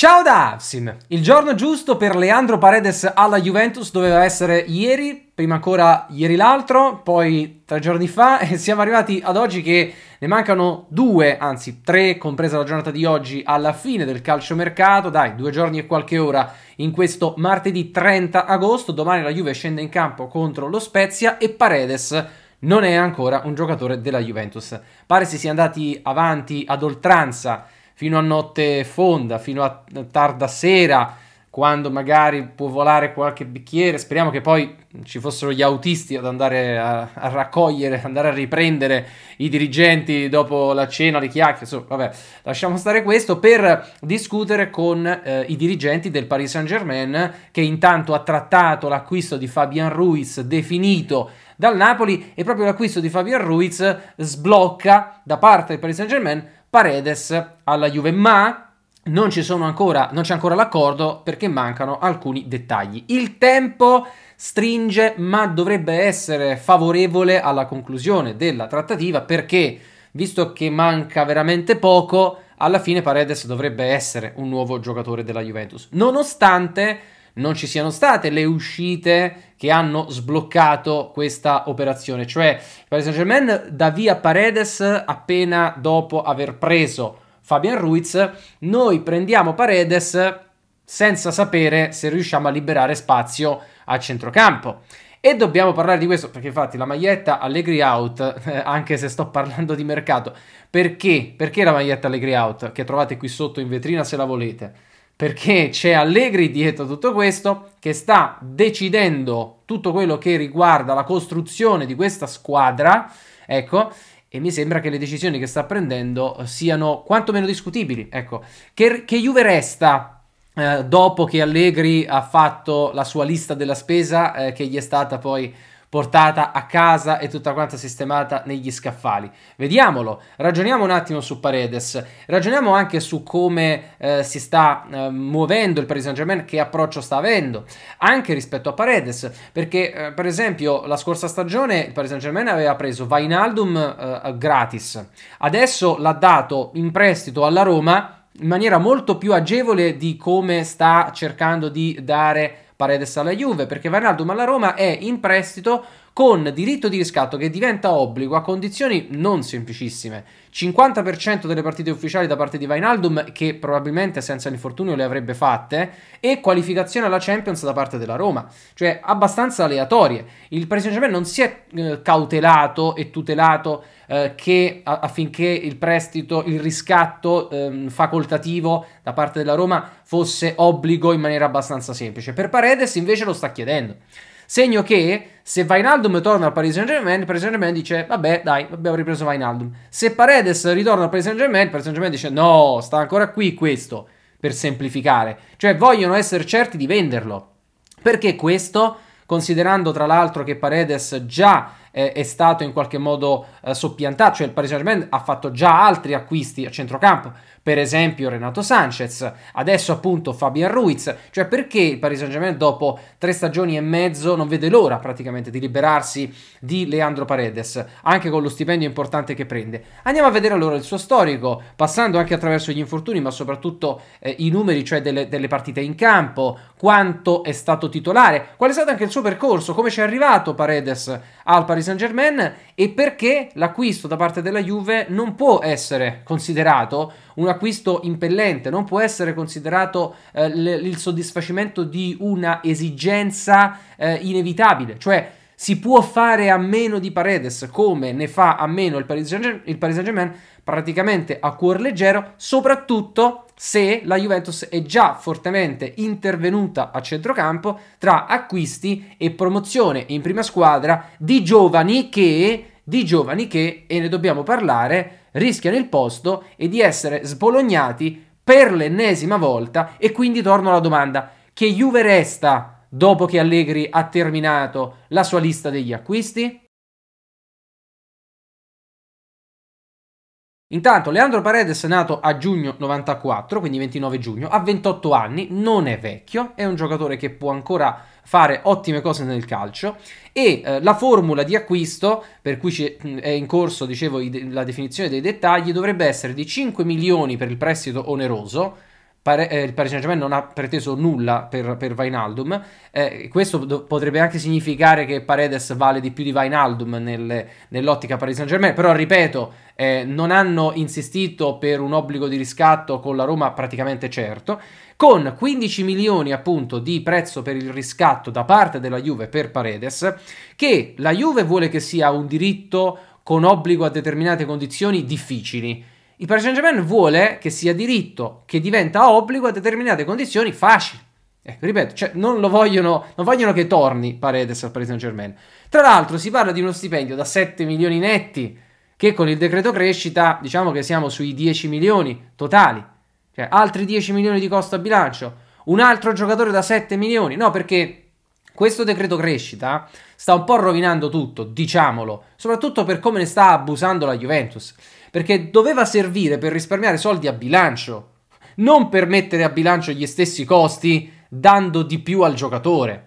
Ciao da Avsim! Il giorno giusto per Leandro Paredes alla Juventus doveva essere ieri, prima ancora ieri l'altro, poi tre giorni fa e siamo arrivati ad oggi che ne mancano due, anzi tre, compresa la giornata di oggi, alla fine del calciomercato, dai, due giorni e qualche ora in questo martedì 30 agosto, domani la Juve scende in campo contro lo Spezia e Paredes non è ancora un giocatore della Juventus. Pare si sia andati avanti ad oltranza fino a notte fonda, fino a tarda sera, quando magari può volare qualche bicchiere. Speriamo che poi ci fossero gli autisti ad andare a, a raccogliere, andare a riprendere i dirigenti dopo la cena, le chiacchiere. So, vabbè, lasciamo stare questo per discutere con eh, i dirigenti del Paris Saint-Germain che intanto ha trattato l'acquisto di Fabian Ruiz definito dal Napoli e proprio l'acquisto di Fabian Ruiz sblocca da parte del Paris Saint-Germain Paredes alla Juve, ma non, ancora, non c'è ancora l'accordo perché mancano alcuni dettagli. Il tempo stringe, ma dovrebbe essere favorevole alla conclusione della trattativa perché, visto che manca veramente poco, alla fine Paredes dovrebbe essere un nuovo giocatore della Juventus. Nonostante non ci siano state le uscite che hanno sbloccato questa operazione. Cioè, il Paris Saint-Germain da via Paredes appena dopo aver preso Fabian Ruiz, noi prendiamo Paredes senza sapere se riusciamo a liberare spazio a centrocampo. E dobbiamo parlare di questo, perché infatti la maglietta Allegri Out, anche se sto parlando di mercato, perché? Perché la maglietta Allegri Out, che trovate qui sotto in vetrina se la volete? perché c'è Allegri dietro tutto questo che sta decidendo tutto quello che riguarda la costruzione di questa squadra, ecco, e mi sembra che le decisioni che sta prendendo eh, siano quantomeno discutibili, ecco, che, che Juve resta eh, dopo che Allegri ha fatto la sua lista della spesa eh, che gli è stata poi portata a casa e tutta quanta sistemata negli scaffali. Vediamolo, ragioniamo un attimo su Paredes, ragioniamo anche su come eh, si sta eh, muovendo il Paris Saint Germain, che approccio sta avendo, anche rispetto a Paredes, perché eh, per esempio la scorsa stagione il Paris Saint Germain aveva preso Vainaldum eh, eh, gratis, adesso l'ha dato in prestito alla Roma in maniera molto più agevole di come sta cercando di dare pare Paredes alla Juve perché Vanaldum alla Roma è in prestito con diritto di riscatto che diventa obbligo a condizioni non semplicissime. 50% delle partite ufficiali da parte di Vainaldum, che probabilmente senza l'infortunio le avrebbe fatte, e qualificazione alla Champions da parte della Roma, cioè abbastanza aleatorie. Il Paris Saint-Germain non si è eh, cautelato e tutelato eh, che, a, affinché il prestito, il riscatto eh, facoltativo da parte della Roma fosse obbligo in maniera abbastanza semplice. Per Paredes invece lo sta chiedendo. Segno che se Vainaldum torna al Paris Saint-Germain, il Paris Saint-Germain dice "Vabbè, dai, abbiamo ripreso Vainaldum". Se Paredes ritorna al Paris Saint-Germain, il Paris Saint-Germain dice "No, sta ancora qui questo" per semplificare. Cioè vogliono essere certi di venderlo. Perché questo considerando tra l'altro che Paredes già eh, è stato in qualche modo eh, soppiantato, cioè il Paris Saint-Germain ha fatto già altri acquisti a centrocampo per esempio Renato Sanchez, adesso appunto Fabian Ruiz, cioè perché il Paris Saint-Germain dopo tre stagioni e mezzo non vede l'ora praticamente di liberarsi di Leandro Paredes, anche con lo stipendio importante che prende. Andiamo a vedere allora il suo storico, passando anche attraverso gli infortuni, ma soprattutto eh, i numeri, cioè delle, delle partite in campo, quanto è stato titolare, qual è stato anche il suo percorso, come ci è arrivato Paredes al Paris Saint-Germain e perché l'acquisto da parte della Juve non può essere considerato una acquisto impellente, non può essere considerato eh, l- il soddisfacimento di una esigenza eh, inevitabile, cioè si può fare a meno di Paredes, come ne fa a meno il Paris Saint-Germain, praticamente a cuor leggero, soprattutto se la Juventus è già fortemente intervenuta a centrocampo tra acquisti e promozione in prima squadra di giovani che, di giovani che e ne dobbiamo parlare, rischiano il posto e di essere sbolognati per l'ennesima volta e quindi torno alla domanda che Juve resta dopo che Allegri ha terminato la sua lista degli acquisti? Intanto Leandro Paredes è nato a giugno 94, quindi 29 giugno, ha 28 anni, non è vecchio, è un giocatore che può ancora fare ottime cose nel calcio e eh, la formula di acquisto, per cui è in corso, dicevo, la definizione dei dettagli, dovrebbe essere di 5 milioni per il prestito oneroso, Pare, eh, il Paris Saint Germain non ha preteso nulla per, per Vainaldum. Eh, questo do- potrebbe anche significare che Paredes vale di più di Vainaldum nel, nell'ottica Paris Saint Germain. Però ripeto, eh, non hanno insistito per un obbligo di riscatto con la Roma praticamente certo. Con 15 milioni appunto di prezzo per il riscatto da parte della Juve per Paredes, che la Juve vuole che sia un diritto con obbligo a determinate condizioni difficili il Paris Saint-Germain vuole che sia diritto, che diventa obbligo a determinate condizioni facili. Ecco, ripeto, cioè non, vogliono, non vogliono, che torni Paredes al Paris Saint-Germain. Tra l'altro si parla di uno stipendio da 7 milioni netti, che con il decreto crescita diciamo che siamo sui 10 milioni totali. Cioè altri 10 milioni di costo a bilancio. Un altro giocatore da 7 milioni. No, perché questo decreto crescita sta un po' rovinando tutto, diciamolo, soprattutto per come ne sta abusando la Juventus perché doveva servire per risparmiare soldi a bilancio, non per mettere a bilancio gli stessi costi dando di più al giocatore.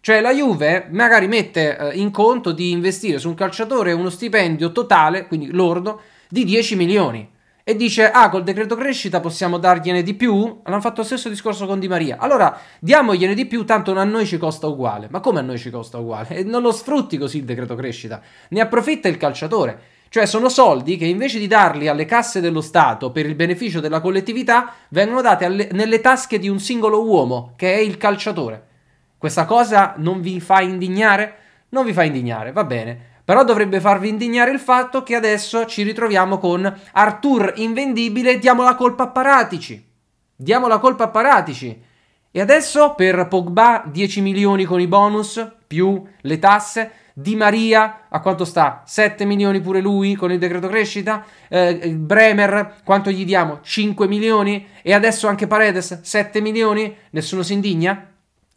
Cioè la Juve magari mette eh, in conto di investire su un calciatore uno stipendio totale, quindi lordo, di 10 milioni. E dice, ah, col decreto crescita possiamo dargliene di più? Hanno fatto lo stesso discorso con Di Maria. Allora, diamogliene di più, tanto a noi ci costa uguale. Ma come a noi ci costa uguale? E non lo sfrutti così il decreto crescita. Ne approfitta il calciatore. Cioè sono soldi che invece di darli alle casse dello Stato per il beneficio della collettività, vengono dati alle, nelle tasche di un singolo uomo, che è il calciatore. Questa cosa non vi fa indignare? Non vi fa indignare, va bene. Però dovrebbe farvi indignare il fatto che adesso ci ritroviamo con Artur invendibile, e diamo la colpa a Paratici. Diamo la colpa a Paratici. E adesso per Pogba 10 milioni con i bonus più le tasse di Maria a quanto sta? 7 milioni pure lui con il decreto crescita. Eh, Bremer quanto gli diamo? 5 milioni. E adesso anche Paredes 7 milioni. Nessuno si indigna?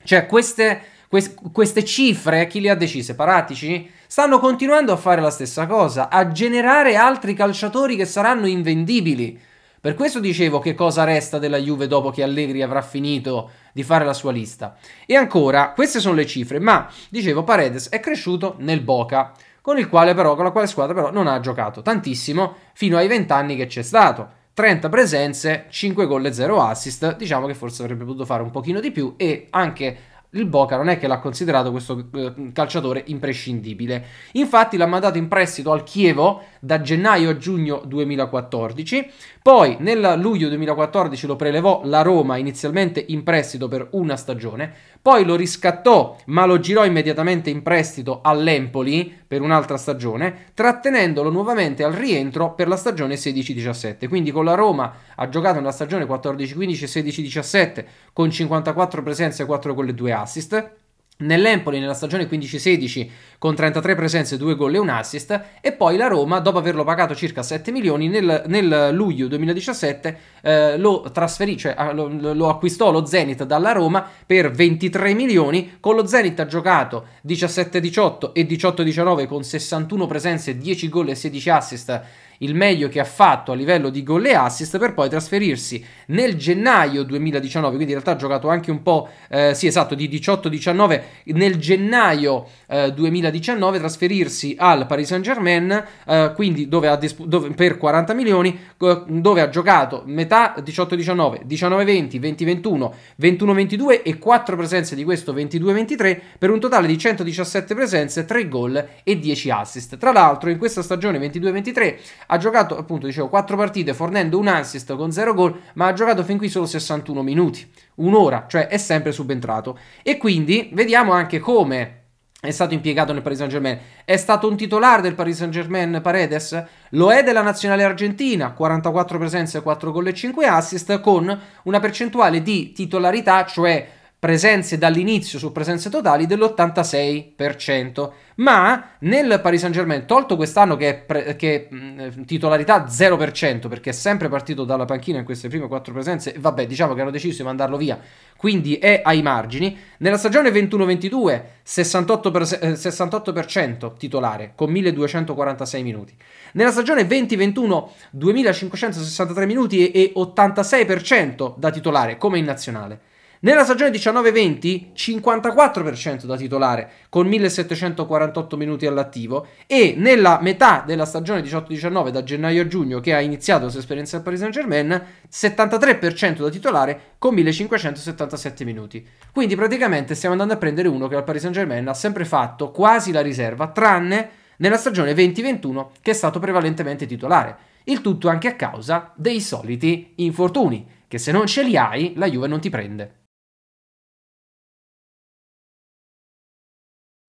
Cioè queste, quest, queste cifre, chi le ha decise? Paratici? Stanno continuando a fare la stessa cosa, a generare altri calciatori che saranno invendibili. Per questo dicevo che cosa resta della Juve dopo che Allegri avrà finito di fare la sua lista. E ancora, queste sono le cifre, ma dicevo Paredes è cresciuto nel Boca, con il quale però, con la quale squadra però non ha giocato tantissimo fino ai 20 anni che c'è stato. 30 presenze, 5 gol e 0 assist, diciamo che forse avrebbe potuto fare un pochino di più e anche il Boca non è che l'ha considerato questo eh, calciatore imprescindibile. Infatti l'ha mandato in prestito al Chievo da gennaio a giugno 2014, poi nel luglio 2014 lo prelevò la Roma inizialmente in prestito per una stagione, poi lo riscattò ma lo girò immediatamente in prestito all'Empoli per un'altra stagione, trattenendolo nuovamente al rientro per la stagione 16-17. Quindi con la Roma ha giocato nella stagione 14-15 16-17 con 54 presenze e 4 con le 2 assist Nell'Empoli nella stagione 15-16 con 33 presenze, 2 gol e un assist e poi la Roma dopo averlo pagato circa 7 milioni nel, nel luglio 2017 eh, lo trasferì, cioè ah, lo, lo, acquistò lo Zenit dalla Roma per 23 milioni, con lo Zenit ha giocato 17-18 e 18-19 con 61 presenze, 10 gol e 16 assist il meglio che ha fatto a livello di gol e assist per poi trasferirsi nel gennaio 2019, quindi in realtà ha giocato anche un po', eh, sì esatto, di 18-19, nel gennaio eh, 2019 trasferirsi al Paris Saint Germain, eh, quindi dove ha disp- dove, per 40 milioni, dove ha giocato metà 18-19, 19-20, 20-21, 21-22 e 4 presenze di questo 22-23 per un totale di 117 presenze, 3 gol e 10 assist. Tra l'altro in questa stagione 22-23 ha giocato appunto, dicevo, 4 partite fornendo un assist con 0 gol, ma ha giocato fin qui solo 61 minuti, un'ora, cioè è sempre subentrato. E quindi vediamo anche come è stato impiegato nel Paris Saint Germain. È stato un titolare del Paris Saint Germain Paredes, lo è della nazionale argentina, 44 presenze, 4 gol e 5 assist, con una percentuale di titolarità, cioè presenze dall'inizio su presenze totali dell'86%, ma nel Paris Saint Germain, tolto quest'anno che è, pre- che mh, titolarità 0%, perché è sempre partito dalla panchina in queste prime quattro presenze, vabbè diciamo che hanno deciso di mandarlo via, quindi è ai margini, nella stagione 21-22 68%, per- 68% eh, titolare con 1246 minuti, nella stagione 20-21 2563 minuti e 86% da titolare come in nazionale. Nella stagione 19-20 54% da titolare con 1748 minuti all'attivo e nella metà della stagione 18-19 da gennaio a giugno che ha iniziato la sua esperienza al Paris Saint Germain 73% da titolare con 1577 minuti. Quindi praticamente stiamo andando a prendere uno che al Paris Saint Germain ha sempre fatto quasi la riserva tranne nella stagione 20-21 che è stato prevalentemente titolare. Il tutto anche a causa dei soliti infortuni che se non ce li hai la Juve non ti prende.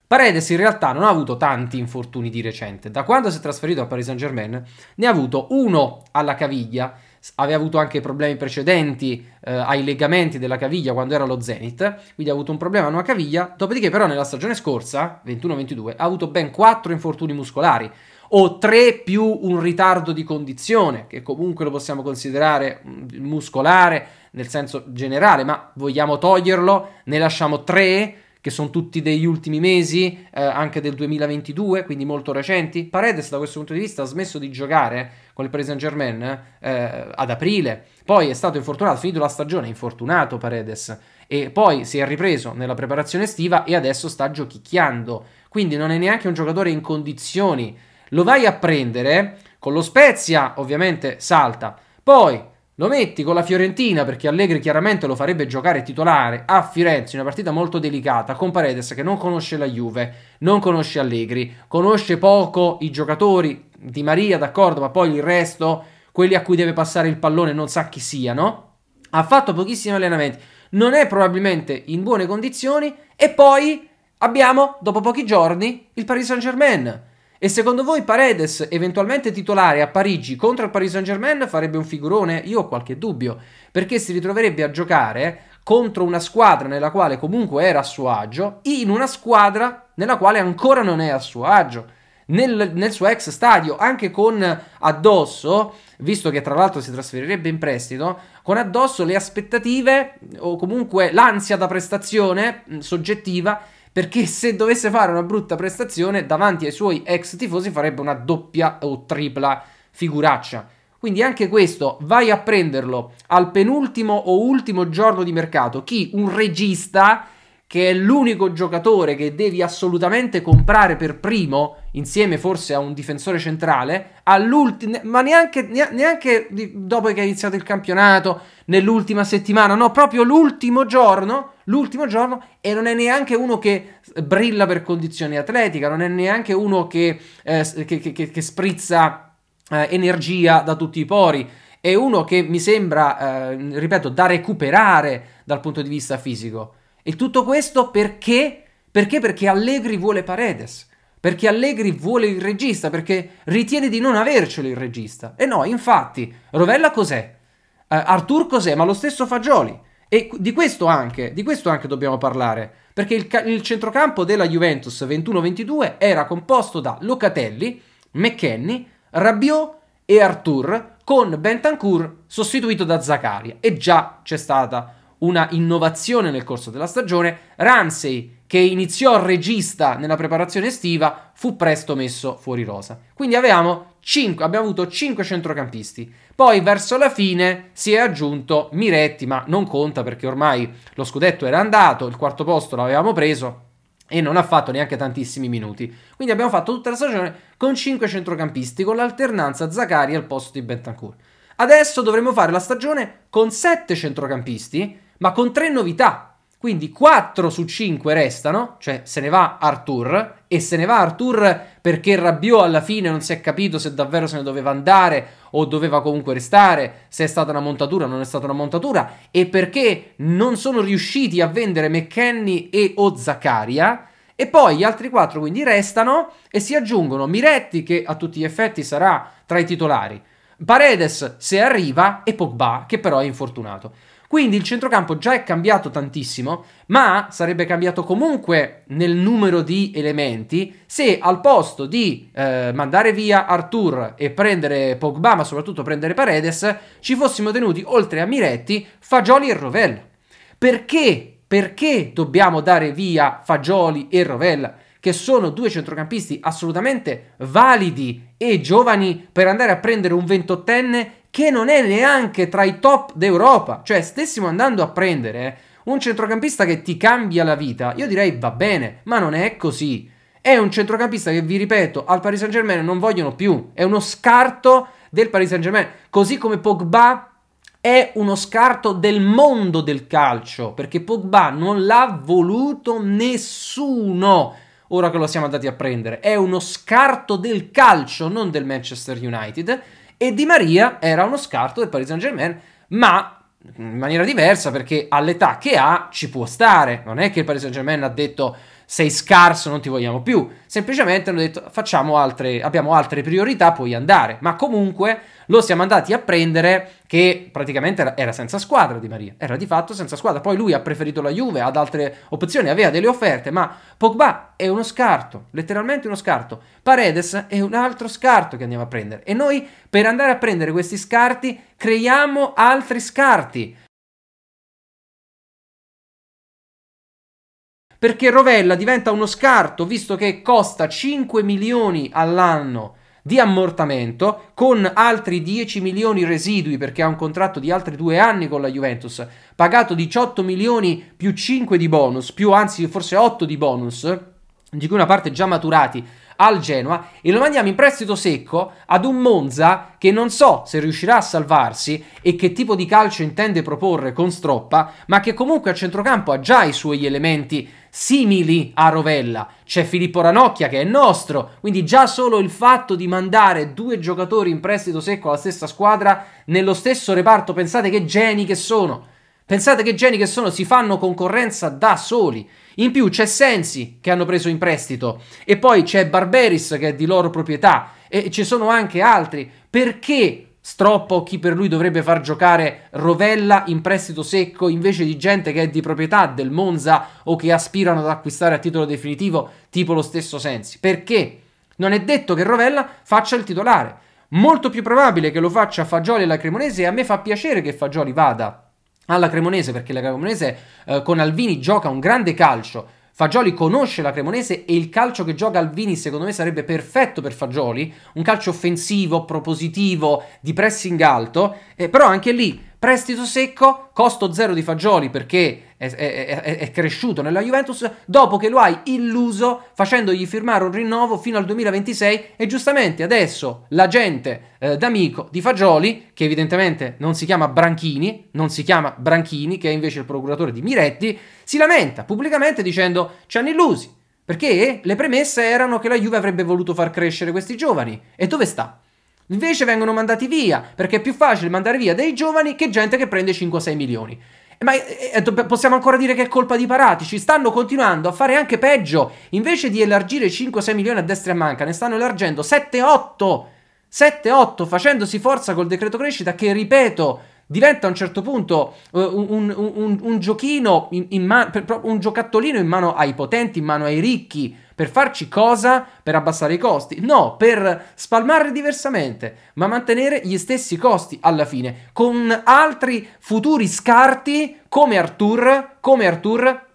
Paredes in realtà non ha avuto tanti infortuni di recente. Da quando si è trasferito al Paris Saint Germain ne ha avuto uno alla caviglia, aveva avuto anche problemi precedenti eh, ai legamenti della caviglia quando era allo Zenit, quindi ha avuto un problema a una caviglia, dopodiché però nella stagione scorsa, 21-22, ha avuto ben quattro infortuni muscolari o tre più un ritardo di condizione, che comunque lo possiamo considerare mm, muscolare nel senso generale, ma vogliamo toglierlo, ne lasciamo tre che sono tutti degli ultimi mesi, eh, anche del 2022, quindi molto recenti. Paredes da questo punto di vista ha smesso di giocare con il Paris Saint Germain eh, ad aprile, poi è stato infortunato, finito la stagione, infortunato Paredes, e poi si è ripreso nella preparazione estiva e adesso sta giochicchiando, quindi non è neanche un giocatore in condizioni. Lo vai a prendere, con lo Spezia ovviamente salta, poi lo metti con la Fiorentina perché Allegri chiaramente lo farebbe giocare titolare a Firenze, in una partita molto delicata, con Paredes che non conosce la Juve, non conosce Allegri, conosce poco i giocatori di Maria, d'accordo, ma poi il resto, quelli a cui deve passare il pallone, non sa chi siano. Ha fatto pochissimi allenamenti, non è probabilmente in buone condizioni e poi abbiamo, dopo pochi giorni, il Paris Saint-Germain e secondo voi Paredes, eventualmente titolare a Parigi contro il Paris Saint-Germain, farebbe un figurone? Io ho qualche dubbio, perché si ritroverebbe a giocare contro una squadra nella quale comunque era a suo agio, in una squadra nella quale ancora non è a suo agio, nel, nel suo ex stadio, anche con addosso, visto che tra l'altro si trasferirebbe in prestito, con addosso le aspettative o comunque l'ansia da prestazione soggettiva perché se dovesse fare una brutta prestazione davanti ai suoi ex tifosi farebbe una doppia o tripla figuraccia. Quindi anche questo, vai a prenderlo al penultimo o ultimo giorno di mercato. Chi? Un regista che è l'unico giocatore che devi assolutamente comprare per primo, insieme forse a un difensore centrale, all'ultimo, ma neanche, neanche dopo che hai iniziato il campionato, nell'ultima settimana, no, proprio l'ultimo giorno, l'ultimo giorno e non è neanche uno che eh, brilla per condizioni atletica, non è neanche uno che, eh, che, che, che sprizza eh, energia da tutti i pori, è uno che mi sembra, eh, ripeto, da recuperare dal punto di vista fisico. E tutto questo perché? Perché? Perché Allegri vuole Paredes. Perché Allegri vuole il regista, perché ritiene di non avercelo il regista. E no, infatti, Rovella cos'è? Eh, Artur Cosè, ma lo stesso Fagioli. E di questo anche, di questo anche dobbiamo parlare, perché il, il centrocampo della Juventus 21-22 era composto da Locatelli, McKenny, Rabiot e Artur, con Bentancur sostituito da Zaccaria. E già c'è stata una innovazione nel corso della stagione. Ramsey, che iniziò regista nella preparazione estiva, fu presto messo fuori rosa. Quindi avevamo 5, abbiamo avuto 5 centrocampisti. Poi verso la fine si è aggiunto Miretti, ma non conta perché ormai lo scudetto era andato, il quarto posto l'avevamo preso e non ha fatto neanche tantissimi minuti. Quindi abbiamo fatto tutta la stagione con 5 centrocampisti, con l'alternanza Zaccari al posto di Bentancur. Adesso dovremo fare la stagione con 7 centrocampisti, ma con 3 novità. Quindi 4 su 5 restano, cioè se ne va Artur e se ne va Artur perché Rabiot alla fine non si è capito se davvero se ne doveva andare o doveva comunque restare, se è stata una montatura o non è stata una montatura, e perché non sono riusciti a vendere McKenny e o Zaccaria. E poi gli altri quattro quindi restano e si aggiungono Miretti, che a tutti gli effetti sarà tra i titolari, Paredes se arriva e Pogba, che però è infortunato. Quindi il centrocampo già è cambiato tantissimo, ma sarebbe cambiato comunque nel numero di elementi se al posto di eh, mandare via Artur e prendere Pogba, ma soprattutto prendere Paredes, ci fossimo tenuti oltre a Miretti, Fagioli e Rovella. Perché? Perché dobbiamo dare via Fagioli e Rovella? che sono due centrocampisti assolutamente validi e giovani per andare a prendere un ventottenne che non è neanche tra i top d'Europa. Cioè, stessimo andando a prendere un centrocampista che ti cambia la vita, io direi va bene, ma non è così. È un centrocampista che, vi ripeto, al Paris Saint Germain non vogliono più. È uno scarto del Paris Saint Germain. Così come Pogba è uno scarto del mondo del calcio, perché Pogba non l'ha voluto nessuno. Ora che lo siamo andati a prendere, è uno scarto del calcio, non del Manchester United e Di Maria era uno scarto del Paris Saint Germain, ma mm, in maniera diversa perché all'età che ha ci può stare, non è che il Paris Saint Germain ha detto sei scarso, non ti vogliamo più. Semplicemente hanno detto facciamo altre, abbiamo altre priorità, puoi andare. Ma comunque lo siamo andati a prendere che praticamente era senza squadra Di Maria, era di fatto senza squadra. Poi lui ha preferito la Juve ad altre opzioni, aveva delle offerte, ma Pogba è uno scarto, letteralmente uno scarto. Paredes è un altro scarto che andiamo a prendere e noi per andare a prendere questi scarti creiamo altri scarti. perché Rovella diventa uno scarto visto che costa 5 milioni all'anno di ammortamento con altri 10 milioni residui perché ha un contratto di altri due anni con la Juventus, pagato 18 milioni più 5 di bonus, più anzi forse 8 di bonus, di cui una parte già maturati al Genoa e lo mandiamo in prestito secco ad un Monza che non so se riuscirà a salvarsi e che tipo di calcio intende proporre con Stroppa, ma che comunque a centrocampo ha già i suoi elementi simili a Rovella. C'è Filippo Ranocchia che è nostro, quindi già solo il fatto di mandare due giocatori in prestito secco alla stessa squadra nello stesso reparto, pensate che geni che sono Pensate che geni che sono si fanno concorrenza da soli. In più c'è Sensi che hanno preso in prestito e poi c'è Barberis che è di loro proprietà e ci sono anche altri. Perché stroppo chi per lui dovrebbe far giocare Rovella in prestito secco invece di gente che è di proprietà del Monza o che aspirano ad acquistare a titolo definitivo tipo lo stesso Sensi? Perché non è detto che Rovella faccia il titolare. Molto più probabile che lo faccia Fagioli e la Cremonese e a me fa piacere che Fagioli vada alla Cremonese perché la Cremonese eh, con Alvini gioca un grande calcio. Fagioli conosce la Cremonese e il calcio che gioca Alvini secondo me sarebbe perfetto per Fagioli, un calcio offensivo, propositivo, di pressing alto, eh, però anche lì prestito secco, costo zero di Fagioli perché è, è, è, cresciuto nella Juventus dopo che lo hai illuso facendogli firmare un rinnovo fino al 2026 e giustamente adesso l'agente eh, d'amico di Fagioli, che evidentemente non si chiama Branchini, non si chiama Branchini, che è invece il procuratore di Miretti, si lamenta pubblicamente dicendo ci hanno illusi, perché le premesse erano che la Juve avrebbe voluto far crescere questi giovani. E dove sta? Invece vengono mandati via, perché è più facile mandare via dei giovani che gente che prende 5-6 milioni. Ma eh, eh, eh, possiamo ancora dire che è colpa di Paratici? Stanno continuando a fare anche peggio. Invece di elargire 5-6 milioni a destra e a manca, ne stanno elargendo 7-8. 7-8 facendosi forza col decreto crescita che, ripeto, diventa a un certo punto un, un, un, un, giochino, in, in man- un giocattolino in mano ai potenti, in mano ai ricchi per farci cosa? Per abbassare i costi? No, per spalmare diversamente, ma mantenere gli stessi costi alla fine, con altri futuri scarti come Artur, come Artur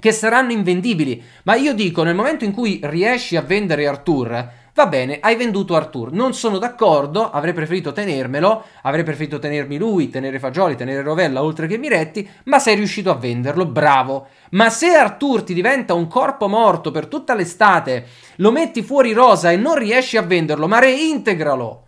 che saranno invendibili. Ma io dico, nel momento in cui riesci a vendere Artur, Va bene, hai venduto Arthur. Non sono d'accordo, avrei preferito tenermelo, avrei preferito tenermi lui, tenere Fagioli, tenere Rovella oltre che Miretti, ma sei riuscito a venderlo, bravo. Ma se Arthur ti diventa un corpo morto per tutta l'estate, lo metti fuori rosa e non riesci a venderlo, ma reintegralo.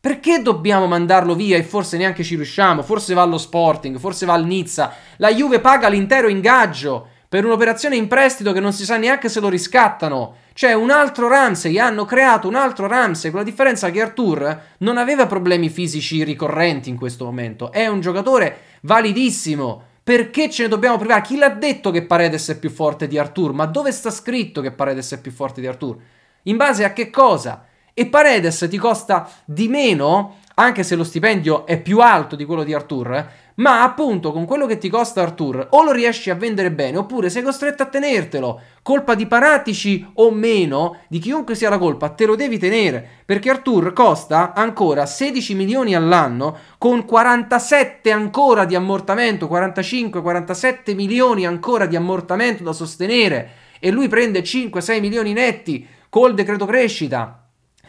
Perché dobbiamo mandarlo via e forse neanche ci riusciamo? Forse va allo Sporting, forse va al Nizza. La Juve paga l'intero ingaggio per un'operazione in prestito che non si sa neanche se lo riscattano. Cioè, un altro Ramsey, hanno creato un altro Ramsey, con la differenza che Arthur non aveva problemi fisici ricorrenti in questo momento. È un giocatore validissimo. Perché ce ne dobbiamo privare? Chi l'ha detto che Paredes è più forte di Arthur? Ma dove sta scritto che Paredes è più forte di Arthur? In base a che cosa? E Paredes ti costa di meno anche se lo stipendio è più alto di quello di Artur, ma appunto con quello che ti costa Artur o lo riesci a vendere bene oppure sei costretto a tenertelo. Colpa di Paratici o meno, di chiunque sia la colpa, te lo devi tenere perché Artur costa ancora 16 milioni all'anno con 47 ancora di ammortamento, 45-47 milioni ancora di ammortamento da sostenere e lui prende 5-6 milioni netti col decreto crescita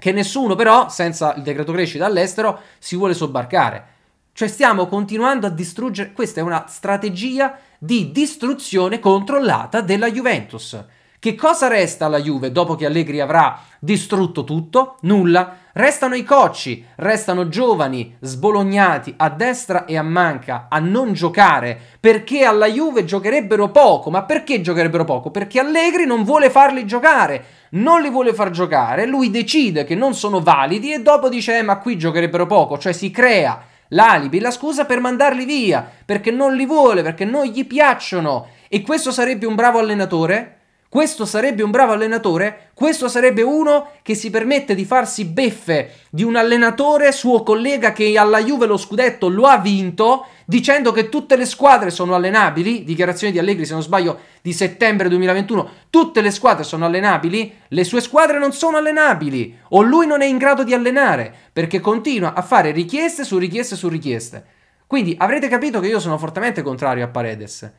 che nessuno però, senza il decreto crescita all'estero, si vuole sobbarcare. Cioè stiamo continuando a distruggere, questa è una strategia di distruzione controllata della Juventus. Che cosa resta alla Juve dopo che Allegri avrà distrutto tutto? Nulla. Restano i cocci, restano giovani, sbolognati a destra e a manca, a non giocare, perché alla Juve giocherebbero poco. Ma perché giocherebbero poco? Perché Allegri non vuole farli giocare, non li vuole far giocare, lui decide che non sono validi e dopo dice eh, ma qui giocherebbero poco, cioè si crea l'alibi, la scusa per mandarli via, perché non li vuole, perché non gli piacciono. E questo sarebbe un bravo allenatore? Questo sarebbe un bravo allenatore? Questo sarebbe uno che si permette di farsi beffe di un allenatore suo collega che alla Juve lo scudetto lo ha vinto, dicendo che tutte le squadre sono allenabili, dichiarazione di Allegri se non sbaglio di settembre 2021, tutte le squadre sono allenabili, le sue squadre non sono allenabili o lui non è in grado di allenare perché continua a fare richieste su richieste su richieste. Quindi avrete capito che io sono fortemente contrario a Paredes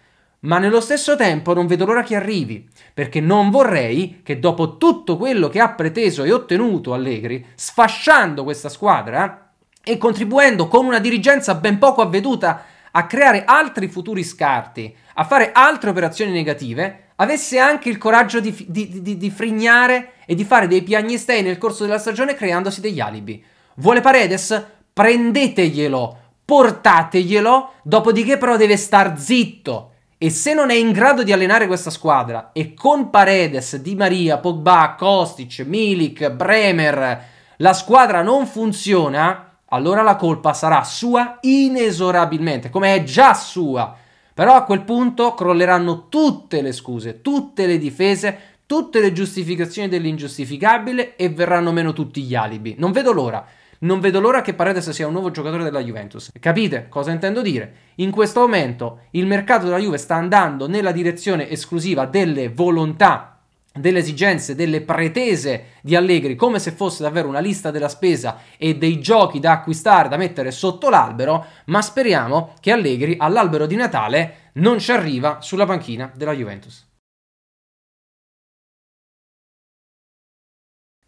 ma nello stesso tempo non vedo l'ora che arrivi, perché non vorrei che dopo tutto quello che ha preteso e ottenuto Allegri, sfasciando questa squadra e contribuendo con una dirigenza ben poco avveduta a creare altri futuri scarti, a fare altre operazioni negative, avesse anche il coraggio di, di, di, di frignare e di fare dei piagnistei nel corso della stagione creandosi degli alibi. Vuole Paredes? Prendeteglielo, portateglielo, dopodiché però deve star zitto, e se non è in grado di allenare questa squadra e con Paredes, Di Maria, Pogba, Kostic, Milik, Bremer, la squadra non funziona, allora la colpa sarà sua inesorabilmente, come è già sua. Però a quel punto crolleranno tutte le scuse, tutte le difese, tutte le giustificazioni dell'ingiustificabile e verranno meno tutti gli alibi. Non vedo l'ora. Non vedo l'ora che Paredes sia un nuovo giocatore della Juventus. Capite cosa intendo dire? In questo momento il mercato della Juve sta andando nella direzione esclusiva delle volontà delle esigenze, delle pretese di Allegri, come se fosse davvero una lista della spesa e dei giochi da acquistare, da mettere sotto l'albero, ma speriamo che Allegri all'albero di Natale non ci arriva sulla panchina della Juventus.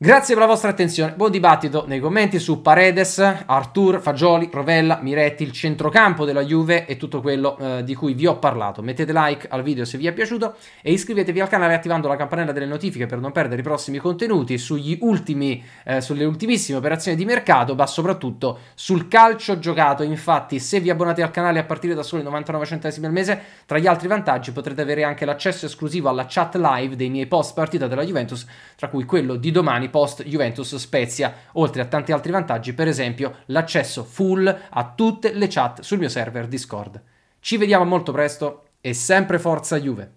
Grazie per la vostra attenzione, buon dibattito nei commenti su Paredes, Artur, Fagioli, Rovella, Miretti, il centrocampo della Juve e tutto quello eh, di cui vi ho parlato. Mettete like al video se vi è piaciuto e iscrivetevi al canale attivando la campanella delle notifiche per non perdere i prossimi contenuti ultimi, eh, sulle ultimissime operazioni di mercato, ma soprattutto sul calcio giocato. Infatti se vi abbonate al canale a partire da soli 99 centesimi al mese, tra gli altri vantaggi potrete avere anche l'accesso esclusivo alla chat live dei miei post partita della Juventus, tra cui quello di domani post Juventus Spezia, oltre a tanti altri vantaggi, per esempio l'accesso full a tutte le chat sul mio server Discord. Ci vediamo molto presto e sempre forza Juve!